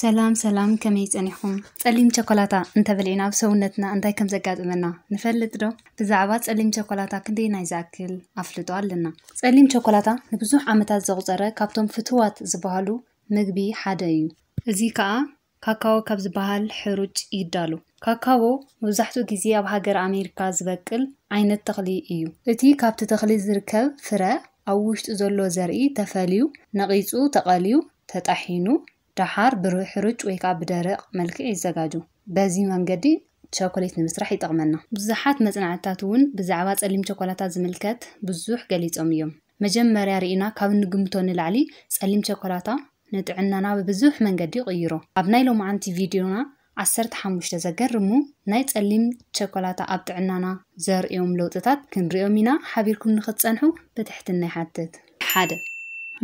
ሰላም ሰላም ከመይ ፀኒኹም ፀሊም ቸኮላታ እንተበሊዕና ኣብ ሰውነትና እንታይ ከም ዘጋጥመና ንፈልጥ ዶ ብዛዕባ ፀሊም ቸኮላታ ክንደይ ናይ ዝኣክል ኣፍልጦ ኣለና ፀሊም ቸኮላታ ንብዙሕ ዓመታት ዘቁፀረ ካብቶም ፍትዋት ዝበሃሉ ምግቢ ሓደ እዩ እዚ ከዓ ካካዎ ካብ ዝበሃል ሕሩጭ ይዳሉ ካካቦ መብዛሕትኡ ግዜ ኣብ ሃገር ኣሜሪካ ዝበቅል ዓይነት ተኽሊ እዩ እቲ ካብቲ ተኽሊ ዝርከብ ፍረ ኣብ ውሽጡ ዘሎ ዘርኢ ተፈልዩ ነቒፁ ተቐልዩ ተጣሒኑ دحار بروح رج ويكا بدرق ملك يزجاجو بزي منجدي شوكولات نمسرح يطعمنا بزحات مزنعتات ون بزعوات قليم شوكولاتات زملكات بزوح قليت أميوم مجمريا رئينا كاب نقمتون العلي سأليم شوكولاتا نتعننا ببزوح منجدي غيرو أبنايلو معنتي فيديونا ዓሰርተ ሓሙሽተ ዘገርሙ ናይ ጸሊም ቸኮላታ ኣብ ጥዕናና ዘርእዮም ለውጥታት ክንሪኦም ኢና ሓቢርኩም ንኽትጸንሑ ብትሕትና ይሓትት ሓደ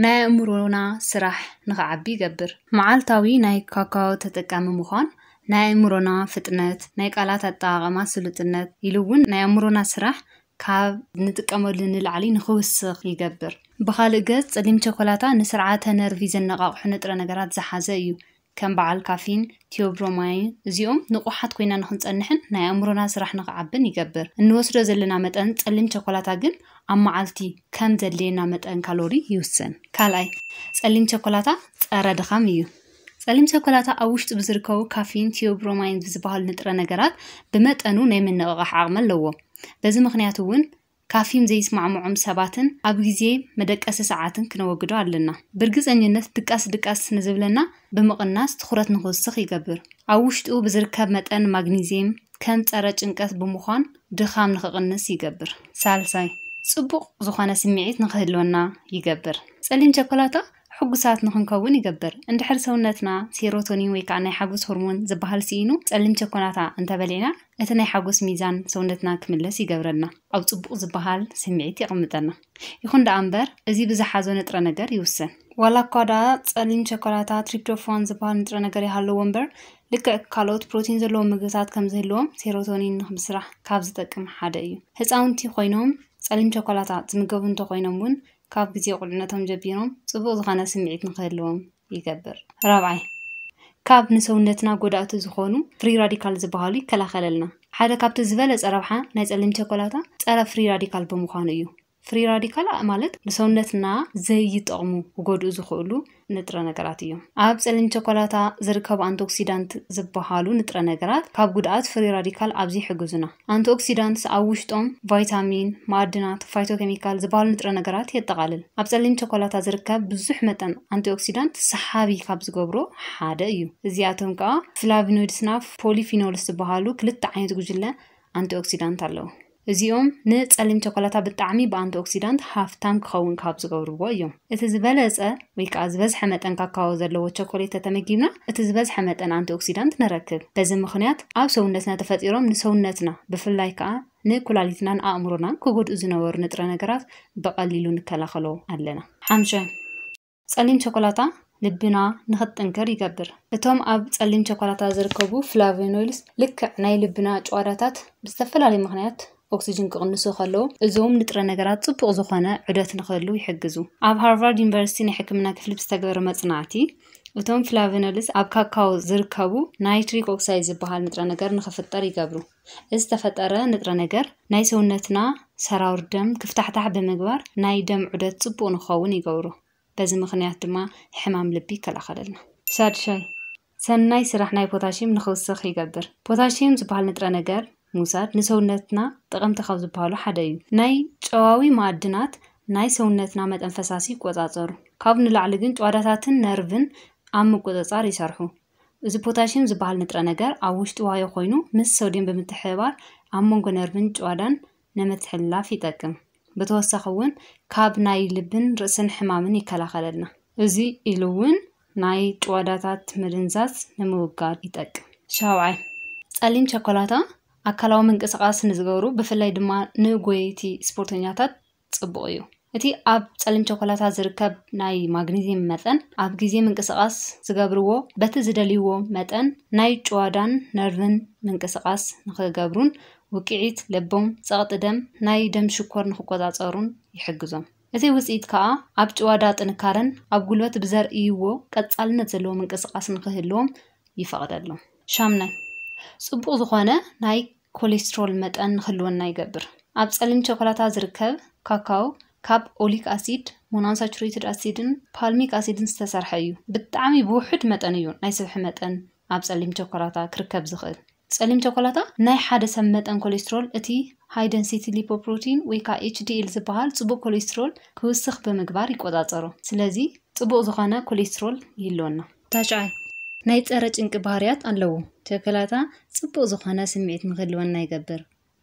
ናይ ኣእምሮና ስራሕ ንኽዓቢ ይገብር መዓልታዊ ናይ ካካዎ ተጠቃሚ ምዃን ናይ ኣእምሮና ፍጥነት ናይ ቃላት ኣጠቃቐማ ስሉጥነት ኢሉ እውን ናይ ኣእምሮና ስራሕ ካብ ንጥቀመሉ ንላዕሊ ንኽውስኽ ይገብር ብኻልእ ገጽ ጸሊም ቸኮላታ ንስርዓተ ነርቪ ዘነቓቑሑ ንጥረ ነገራት ዝሓዘ እዩ ከም በዓል ካፊን ቲዮብሮማይን እዚኦም ንቑሓት ኮይና ንክንፀንሕን ናይ ኣእምሮና ስራሕ ንክዓብን ይገብር እንወስዶ ዘለና መጠን ፀሊም ቸኮላታ ግን ኣብ መዓልቲ ከም ዘድልየና መጠን ካሎሪ ይውሰን ካልኣይ ፀሊም ቸኮላታ ፀረ ድኻም እዩ ፀሊም ቸኮላታ ኣብ ውሽጡ ብዝርከቡ ካፊን ቲዮብሮማይን ብዝበሃሉ ንጥረ ነገራት ብመጠኑ ናይ ምንቕቃሕ ዓቕሚ ኣለዎ በዚ ምክንያት እውን ካፊም ዘይስማዕምዖም ሰባትን ኣብ ግዜ መደቀሲ ሰዓትን ክነወግዶ ኣለና ብርግፀኝነት ድቃስ ድቃስ ንዝብለና ብምቕናስ ትኩረት ንክውስኽ ይገብር ኣብ ውሽጡ ብዝርከብ መጠን ማግኒዝየም ከም ፀረ ጭንቀት ብምዃን ድኻም ንክቕንስ ይገብር ሳልሳይ ፅቡቅ ዝኾነ ስምዒት ንክህልወና ይገብር ፀሊም ቸኮላታ ሕጉሳት ንክንከውን ይገብር እንድሕር ሰውነትና ሴሮቶኒን ወይ ከዓ ናይ ሓጎስ ሆርሞን ዝበሃል ስኢኑ ፀሊም ቸኮናታ እንተበሊዕና እቲ ናይ ሓጎስ ሚዛን ሰውነትና ክምለስ ይገብረና ኣብ ፅቡቅ ዝበሃል ስምዒት ይቕምጠና ይኹን ደኣ እምበር እዚ ብዝሓዞ ንጥረ ነገር ይውስን ዋላ እኳ ዳ ፀሊም ቸኮላታ ትሪፕቶፋን ዝበሃል ንጥረ ነገር ይሃለዎ እምበር ልክዕ ካልኦት ፕሮቲን ዘለዎም ምግብታት ከም ዝህልዎም ሴሮቶኒን ንክምስራሕ ካብ ዝጠቅም ሓደ እዩ ህፃውንቲ ኮይኖም ፀሊም ቸኮላታ ዝምገቡ እንተኮይኖም እውን ካብ ግዜ ቁልዕነቶም ጀቢሮም ፅቡቅ ዝኾነ ስምዒት ንክህልዎም ይገብር ራብዓይ ካብ ንሰውነትና ጎዳእቲ ዝኾኑ ፍሪ ራዲካል ዝበሃሉ ይከላኸለልና ሓደ ካብቲ ዝበለፀ ረብሓ ናይ ፀሊም ቸኮላታ ፀረ ፍሪ ራዲካል ብምዃኑ እዩ ፍሪ ራዲካል ማለት ንሰውነትና ዘይጠቕሙ ክጎድኡ ዝኽእሉ ንጥረ ነገራት እዮም ኣብ ፀሊም ቸኮላታ ዝርከቡ ኣንቲኦክሲዳንት ዝበሃሉ ንጥረ ነገራት ካብ ጉድኣት ፍሪ ራዲካል ኣብዚ ይሕግዙና ኣንቲኦክሲዳንትስ ኣብ ውሽጦም ቫይታሚን ማኣድናት ፋይቶኬሚካል ዝበሃሉ ንጥረ ነገራት የጠቓልል ኣብ ፀሊም ቸኮላታ ዝርከብ ብዙሕ መጠን ኣንቲኦክሲዳንት ሰሓቢ ካብ ዝገብሮ ሓደ እዩ እዚኣቶም ከዓ ፍላቪኖድስና ፖሊፊኖልስ ዝበሃሉ ክልተ ዓይነት ጉጅለ ኣንቲኦክሲዳንት ኣለዉ እዚኦም ንፀሊም ቸኮላታ ብጣዕሚ ብኣንቲ ኦክሲዳንት ሃፍታም ክኸውን ካብ ዝገብርዎ እዮም እቲ ዝበለፀ ወይ ከዓ ዝበዝሐ መጠን ካካዎ ዘለዎ ቸኮሌት ተተመጊብና እቲ ዝበዝሐ መጠን ኣንቲ ኦክሲዳንት ንረክብ በዚ ምክንያት ኣብ ሰውነትና ተፈጢሮም ንሰውነትና ብፍላይ ከዓ ንኩላሊትናን ንኣእምሮና ክጎድኡ ዝነበሩ ንጥረ ነገራት ብቐሊሉ ንከላኸሎ ኣለና ሓምሸ ፀሊም ቸኮላታ ልብና ንኽጥንክር ይገብር እቶም ኣብ ፀሊም ቸኮላታ ዝርከቡ ፍላቬኖይልስ ልክዕ ናይ ልብና ጨዋዳታት ብዝተፈላለዩ ምክንያት ኦክሲጅን ክቕንሱ ከለዉ እዞም ንጥረ ነገራት ፅቡቅ ዝኾነ ዑደት ንክህሉ ይሕግዙ ኣብ ሃርቫርድ ዩኒቨርሲቲ ናይ ሕክምና ክፍሊ ብዝተገበረ መፅናዕቲ እቶም ፍላቨነልስ ኣብ ካካዎ ዝርከቡ ናይትሪክ ኦክሳይድ ዝበሃል ንጥረ ነገር ንክፍጠር ይገብሩ እዚ ዝተፈጠረ ንጥረ ነገር ናይ ሰውነትና ሰራውር ደም ክፍታሕታሕ ብምግባር ናይ ደም ዑደት ፅቡቅ ንክኸውን ይገብሩ በዚ ምክንያት ድማ ሕማም ልቢ ይከላኸለልና ሳድሻይ ሰናይ ስራሕ ናይ ፖታሽም ንክውስኽ ይገብር ፖታሽም ዝበሃል ንጥረ ነገር ምውሳድ ንሰውነትና ጥቕምቲ ካብ ዝበሃሉ ሓደ እዩ ናይ ጨዋዊ ማዕድናት ናይ ሰውነትና መጠን ፈሳሲ ይቆፃፀሩ ካብ ንላዕሊ ግን ጨዋዳታትን ነርቭን ኣብ ምቁፅፃር ይሰርሑ እዚ ፖታሽም ዝበሃል ንጥረ ነገር ኣብ ውሽጢ ዋዮ ኮይኑ ምስ ሶድየም ብምትሕባር ኣብ መንጎ ነርቭን ጨዋዳን ንምትሕልላፍ ይጠቅም ብተወሳኺ እውን ካብ ናይ ልብን ርእስን ሕማምን ይከላኸለልና እዚ ኢሉ እውን ናይ ጨዋዳታት ምድንዛዝ ንምውጋድ ይጠቅም ሻውዓይ ፀሊም ቸኮላታ ኣካላዊ ምንቅስቃስ ንዝገብሩ ብፍላይ ድማ ንጎየይቲ ስፖርተኛታት ፅቡቅ እዩ እቲ ኣብ ጸሊም ቸኮላታት ዝርከብ ናይ ማግኒዝየም መጠን ኣብ ግዜ ምንቅስቃስ ዝገብርዎ በቲ ዝደልይዎ መጠን ናይ ጭዋዳን ነርቭን ምንቅስቃስ ንክገብሩን ውቅዒት ልቦም ፀቕጢ ደም ናይ ደም ሽኮር ንክቆፃፀሩን ይሕግዞም እቲ ውፅኢት ከዓ ኣብ ጭዋዳ ጥንካረን ኣብ ጉልበት ብዘርእይዎ ቀፃልነት ዘለዎ ምንቅስቃስ ንክህልዎም ይፈቅደሎም ሻምናይ ፅቡቅ ዝኾነ ናይ ኮሌስትሮል መጠን ንክህልወና ይገብር ኣብ ፀሊም ቸኮላታ ዝርከብ ካካው ካብ ኦሊክ ኣሲድ ሞኖንሳቹሬትድ ኣሲድን ፓልሚክ ኣሲድን ዝተሰርሐ እዩ ብጣዕሚ ብውሕድ መጠን እዩ ናይ ስብሒ መጠን ኣብ ፀሊም ቸኮላታ ክርከብ ዝኽእል ፀሊም ቸኮላታ ናይ ሓደ ሰብ መጠን ኮሌስትሮል እቲ ሃይደንሲቲ ሊፖፕሮቲን ወይ ከዓ ኤችዲኤል ዝበሃል ፅቡቅ ኮሌስትሮል ክውስኽ ብምግባር ይቆፃፀሮ ስለዚ ፅቡቅ ዝኾነ ኮሌስትሮል ይህልወና ታሽዓይ ናይ ፀረ ጭንቂ ባህርያት ኣለዎ ቸኮላታ ፅቡቅ ዝኾነ ስምዒት ንክህልወና ይገብር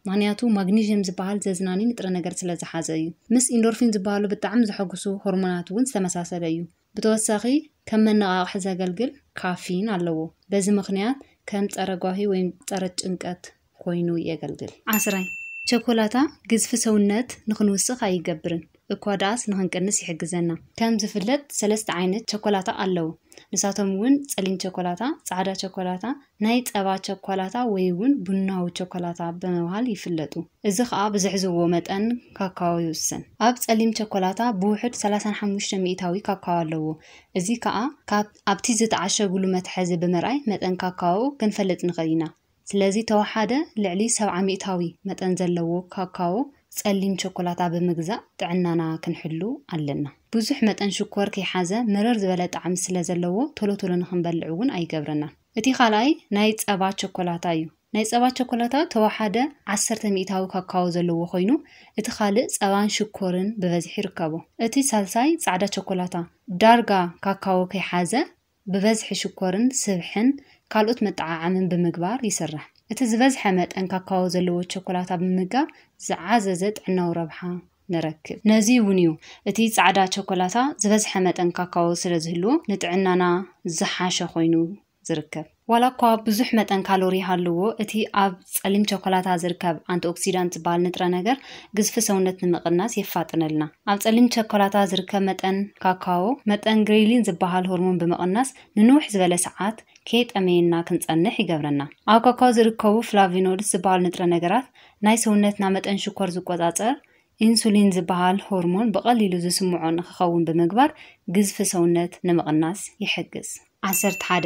ምክንያቱ ማግኒዥም ዝበሃል ዘዝናኒ ንጥረ ነገር ስለ ዝሓዘ እዩ ምስ ኢንዶርፊን ዝበሃሉ ብጣዕሚ ዘሐጉሱ ሆርሞናት እውን ዝተመሳሰለ እዩ ብተወሳኺ ከም መነቃቅሒ ዘገልግል ካፊን ኣለዎ በዚ ምክንያት ከም ፀረ ጓሂ ወይም ፀረ ጭንቀት ኮይኑ የገልግል ዓስራይ ቸኮላታ ግዝፊ ሰውነት ንክንውስኽ ኣይገብርን እኳ ደኣስ ንክንቅንስ ይሕግዘና ከም ዝፍለጥ ሰለስተ ዓይነት ቸኮላታ ኣለው ንሳቶም እውን ፀሊም ቸኮላታ ፃዕዳ ቸኮላታ ናይ ፀባ ቸኮላታ ወይ እውን ቡናዊ ቸኮላታ ብምባሃል ይፍለጡ እዚ ከዓ ብዝሕዝዎ መጠን ካካዎ ይውስን ኣብ ፀሊም ቸኮላታ ብውሕድ 35 ሚእታዊ ካካዎ ኣለዎ እዚ ከዓ ኣብቲ ዝተዓሸጉሉ መትሐዚ ብምርኣይ መጠን ካካዎ ክንፈልጥ ንኽእል ኢና ስለዚ ተወሓደ ልዕሊ 70 ሚእታዊ መጠን ዘለዎ ካካዎ ጸሊም ቸኮላታ ብምግዛእ ጥዕናና ክንሕሉ ኣለና ብዙሕ መጠን ሽኮር ከይሓዘ መረር ዝበለ ጣዕሚ ስለ ዘለዎ ቶሎ ቶሎ ንክንበልዕ እውን ኣይገብረናን እቲ ካልኣይ ናይ ፀባ ቸኮላታ እዩ ናይ ፀባ ቸኮላታ ተወሓደ 10 ሚእታዊ ካካዎ ዘለዎ ኮይኑ እቲ ካልእ ፀባን ሽኮርን ብበዝሒ ይርከቦ እቲ ሳልሳይ ፃዕዳ ቸኮላታ ዳርጋ ካካዎ ከይሓዘ ብበዝሒ ሽኮርን ስብሕን ካልኦት መጠዓዓምን ብምግባር ይስራሕ እቲ ዝበዝሐ መጠን ካካዎ ዘለዎ ቸኮላታ ብምምጋብ ዝዓዘዘ ጥዕናዊ ረብሓ ንረክብ ነዚ እውን እዩ እቲ ፃዕዳ ቸኮላታ ዝበዝሐ መጠን ካካዎ ስለ ዝህልዎ ንጥዕናና ዝሓሸ ኮይኑ ዝርከብ ዋላ እኳ ብዙሕ መጠን ካሎሪ ሃለዎ እቲ ኣብ ጸሊም ቸኮላታ ዝርከብ ኣንቲኦክሲዳንት ዝበሃል ንጥረ ነገር ግዝፊ ሰውነት ንምቕናስ የፋጥነልና ኣብ ጸሊም ቸኮላታ ዝርከብ መጠን ካካዎ መጠን ግሪሊን ዝበሃል ሆርሞን ብምቕናስ ንንውሕ ዝበለ ሰዓት ከይጠመየና ክንጸንሕ ይገብረና ኣብ ካካዎ ዝርከቡ ፍላቪኖድስ ዝበሃል ንጥረ ነገራት ናይ ሰውነትና መጠን ሽኮር ዝቆጻጸር ኢንሱሊን ዝበሃል ሆርሞን ብቐሊሉ ዝስምዖ ንክኸውን ብምግባር ግዝፊ ሰውነት ንምቕናስ ይሕግዝ 1 ዓሰርተ ሓደ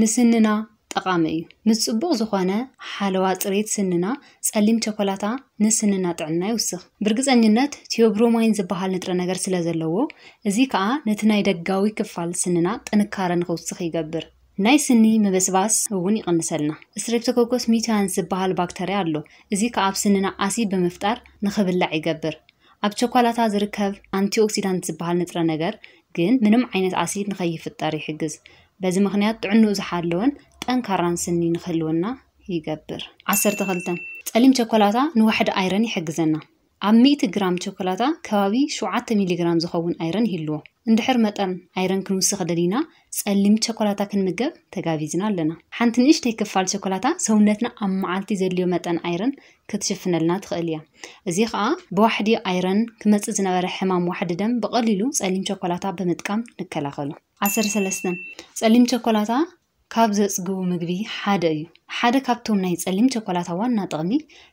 ንስንና ጠቃሚ እዩ ምስ ፅቡቅ ዝኾነ ሓለዋ ፅሬት ስንና ፀሊም ቸኮላታ ንስንና ጥዕና ይውስኽ ብርግፀኝነት ቴዮብሮማይን ዝበሃል ንጥረ ነገር ስለ ዘለዎ እዚ ከዓ ነቲ ናይ ደጋዊ ክፋል ስንና ጥንካረ ንክውስኽ ይገብር ናይ ስኒ ምብስባስ እውን ይቕንሰልና ስትሬፕቶኮኮስ ሚታንስ ዝበሃል ባክተርያ ኣሎ እዚ ከዓ ኣብ ስንና ኣሲድ ብምፍጣር ንኽብላዕ ይገብር ኣብ ቸኮላታ ዝርከብ ኣንቲኦክሲዳንት ዝበሃል ንጥረ ነገር ግን ምንም ዓይነት ኣሲድ ንኸይፍጠር ይሕግዝ በዚ ምክንያት ጥዕንኡ ዝሓለወን ጠንካራን ስኒ ንክህልወና ይገብር ዓሰርተ ክልተ ፀሊም ቸኮላታ ንዋሕዲ ኣይረን ይሕግዘና ኣብ 1ት ግራም ቸኮላታ ከባቢ 7 ሚሊግራም ዝኸውን ኣይረን ይህልዎ እንድሕር መጠን ኣይረን ክንውስኽ ደሊና ፀሊም ቸኮላታ ክንምገብ ተጋቢዝና ኣለና ሓንቲ ንእሽተይ ክፋል ቸኮላታ ሰውነትና ኣብ መዓልቲ ዘድልዮ መጠን ኣይረን ክትሽፍነልና ትኽእል እያ እዚ ከዓ ብዋሕዲ ኣይረን ክመፅእ ዝነበረ ሕማም ዋሕዲ ደም ብቐሊሉ ፀሊም ቸኮላታ ብምጥቃም ንከላኸሉ 13 ፀሊም ቸኮላታ ካብ ዘፅግቡ ምግቢ ሓደ እዩ ሓደ ካብቶም ናይ ፀሊም ቸኮላታ ዋና ጥቕሚ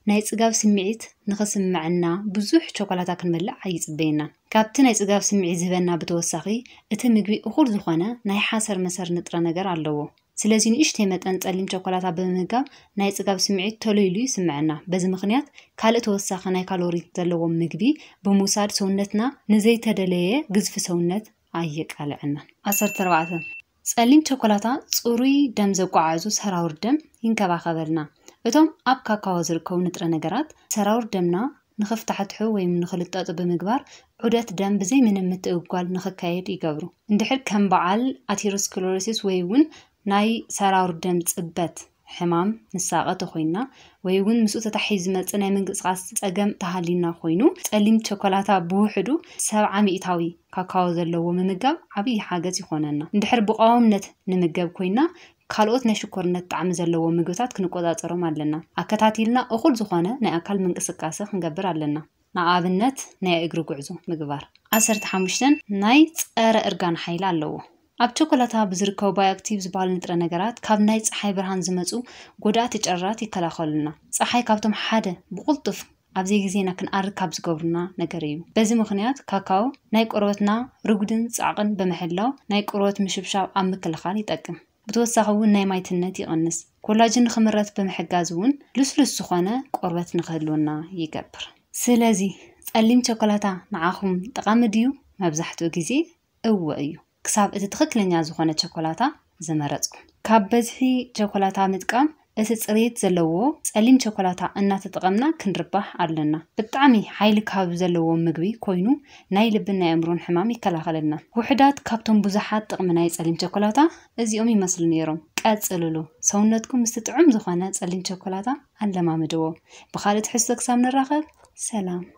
ናይ ፅጋብ ስምዒት ንኽስምዐና ብዙሕ ቸኮላታ ክንበልዕ ኣይፅበየናን ካብቲ ናይ ፅጋብ ስምዒት ዝህበና ብተወሳኺ እቲ ምግቢ እኹል ዝኾነ ናይ ሓሰር መሰር ንጥረ ነገር ኣለዎ ስለዚ ንእሽተይ መጠን ፀሊም ቸኮላታ ብምምጋብ ናይ ፅጋብ ስምዒት ተለይሉ ይስምዐና በዚ ምክንያት ካልእ ተወሳኺ ናይ ካሎሪ ዘለዎም ምግቢ ብምውሳድ ሰውነትና ንዘይተደለየ ግዝፊ ሰውነት ኣየቃልዐናን 14 ጸሊም ቸኮላታ ፅሩይ ደም ዘጓዓዙ ሰራውር ደም ይንከባኸበልና እቶም ኣብ ካካዎ ዝርከቡ ንጥረ ነገራት ሰራውር ደምና ንኽፍታሕትሑ ወይ ንኽልጠጡ ብምግባር ዑደት ደም ብዘይ ምንም ምትእጓል ንኽካየድ ይገብሩ እንድሕር ከም በዓል ኣቴሮስክሎሮሲስ ወይ እውን ናይ ሰራውር ደም ፅበት ሕማም ንሳቐተ ኮይና ወይ እውን ምስኡ ተታሒዙ ዝመፅእ ናይ ምንቅስቃስ ፀገም ተሃሊና ኮይኑ ፀሊም ቸኮላታ ብውሕዱ ሰብ ዓሚኢታዊ ካካዎ ዘለዎ ምምጋብ ዓብይ ሓገዝ ይኮነና እንድሕር ብቃወምነት ንምገብ ኮይና ካልኦት ናይ ሽኮርነት ጣዕሚ ዘለዎ ምግብታት ክንቆፃፀሮም ኣለና ኣከታቲልና እኹል ዝኾነ ናይ ኣካል ምንቅስቃሰ ክንገብር ኣለና ንኣብነት ናይ እግሪ ጉዕዞ ምግባር 1ሰርተ 15 ናይ ፀረ እርጋን ሓይሊ ኣለዎ ኣብ ቸኮላታ ብዝርከቡ ባዮኣክቲቭ ዝበሃሉ ንጥረ ነገራት ካብ ናይ ፀሓይ ብርሃን ዝመፁ ጎዳእቲ ጨረራት ይከላኸሉና ፀሓይ ካብቶም ሓደ ብቁልጡፍ ኣብ ግዜና ክንኣር ካብ ዝገብሩና ነገር እዩ በዚ ምክንያት ካካኦ ናይ ቆርበትና ርጉድን ፃዕቅን ብምሕላው ናይ ቆርበት ምሽብሻብ ኣብ ምክልኻል ይጠቅም ብተወሳኺ እውን ናይ ማይትነት ይቕንስ ኮላጅን ንክምረት ብምሕጋዝ እውን ልስሉስ ዝኾነ ቆርበት ንክህልወና ይገብር ስለዚ ፀሊም ቸኮላታ ንዓኹም ጠቃሚ ድዩ መብዛሕትኡ ግዜ እወ እዩ كساب إذا تخكل إني أزخون الشوكولاتة زمرتكم كاب بزهي شوكولاتة متقام إذا تقريت زلوو تسألين شوكولاتة أن تتغمنا كنربح عرلنا بتعمي حيل كاب زلوو مقبي كوينو ناي لبنا يمرون حمامي كلا خلنا وحدات كابتون بزحات تغمنا يسألين شوكولاتة إذي أمي مثل نيرو كاتسألولو سونتكم استطعم زخونة تسألين شوكولاتة أن لما مدوو بخالد حسك سامن الرغب سلام